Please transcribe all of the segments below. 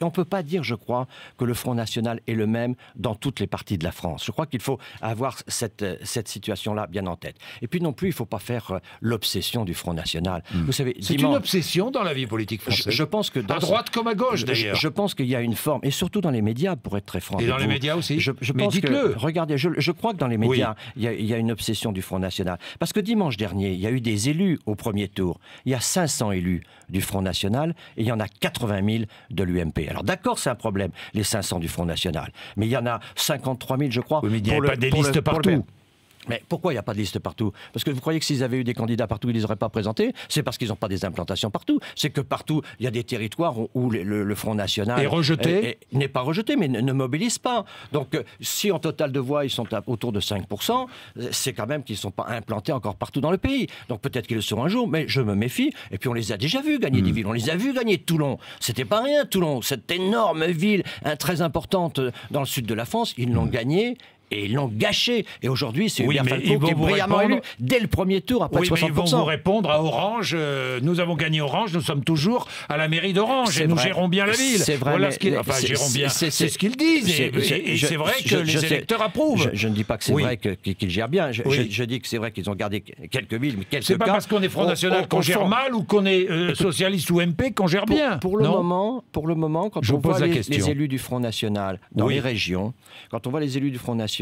Et on ne peut pas dire, je crois, que le Front National est le même dans toutes les parties de la France. Je crois qu'il faut avoir cette, euh, cette situation-là bien en tête. Et puis non plus, il ne faut pas faire euh, l'obsession du Front National. Hmm. Vous savez, c'est une obsession dans la vie politique française. Je, pense que à droite comme à gauche, d'ailleurs. Je, pense qu'il y a une forme, et surtout dans les médias, pour être très franc. Et dans les médias aussi. Je, Mais dites-le. Regardez, je, crois que dans les médias, il y, a une obsession du Front National. Parce que dimanche dernier, il y a eu des élus au premier tour. Il y a 500 élus du Front National et il y en a 80 000 de l'UMP. Alors d'accord, c'est un problème, les 500 du Front National. Mais il y en a 53 000, je crois. pour n'y pas des listes partout. Mais pourquoi il n'y a pas de liste partout Parce que vous croyez que s'ils avaient eu des candidats partout, ils ne les auraient pas présentés C'est parce qu'ils n'ont pas des implantations partout. C'est que partout, il y a des territoires où le, Front National... Est rejeté N'est pas rejeté, mais ne, mobilise pas. Donc, euh, si en total de voix, ils sont autour de 5%, euh, c'est quand même qu'ils ne sont pas implantés encore partout dans le pays. Donc, peut-être qu'ils le seront un jour, mais je me méfie. Et puis, on les a déjà vus gagner des hmm. villes. On les a vus gagner Toulon. C'était pas rien, Toulon. Cette énorme ville, hein, très importante euh, dans le sud de la France, ils l'ont hmm. gagnée et ils l'ont gâché. Et aujourd'hui, c'est Hubert Falco qui est brillamment élu dès le premier tour, après oui, 60%. Mais ils vont vous répondre à Orange, euh, nous avons gagné Orange, nous sommes toujours à la mairie d'Orange et nous gérons bien la ville. C'est vrai. ce C'est ce qu'ils disent. Et, c'est vrai que les électeurs approuvent. Je, ne dis pas que c'est vrai qu'ils gèrent bien. Je, dis que c'est vrai qu'ils ont gardé quelques villes, mais quelques C'est pas parce qu'on est Front National qu'on gère mal ou qu'on est euh, socialiste ou MP qu'on gère bien. le moment, pour le moment, quand on voit les élus du Front National dans les régions, quand on voit les élus du Front National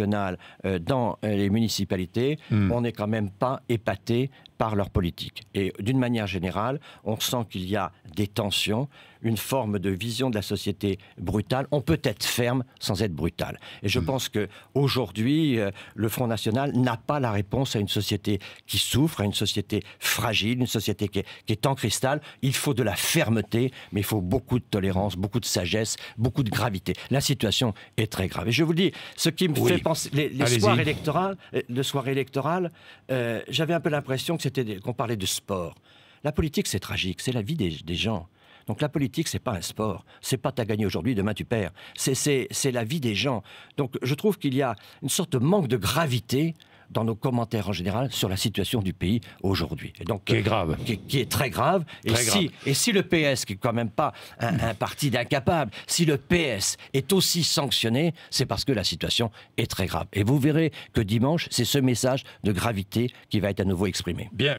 euh, dans euh, les municipalités, hmm. on n'est quand même pas épaté par leur politique. Et d'une manière générale, on sent qu'il y a des tensions une forme de vision de la société brutale. On peut être ferme sans être brutal. Et je hmm. pense que aujourd'hui, euh, le Front National n'a pas la réponse à une société qui souffre, à une société fragile, une société qui est, en cristal. Il faut de la fermeté, mais il faut beaucoup de tolérance, beaucoup de sagesse, beaucoup de gravité. La situation est très grave. Et je vous dis, ce qui me fait penser, les, les soirées électorales, euh, euh, j'avais un peu l'impression que c'était qu'on parlait de sport. La politique, c'est tragique, c'est la vie des gens. Donc la politique, c'est pas un sport. C'est pas t'as gagné aujourd'hui, demain tu perds. C'est la vie des gens. Donc je trouve qu'il y a une sorte de manque de gravité dans nos commentaires en général sur la situation du pays aujourd'hui. Et donc, qui est grave. Qui, est très grave. et, Si, et si le PS, qui n'est quand même pas un, un parti d'incapables, si le PS est aussi sanctionné, c'est parce que la situation est très grave. Et vous verrez que dimanche, c'est ce message de gravité qui va être à nouveau exprimé. Bien.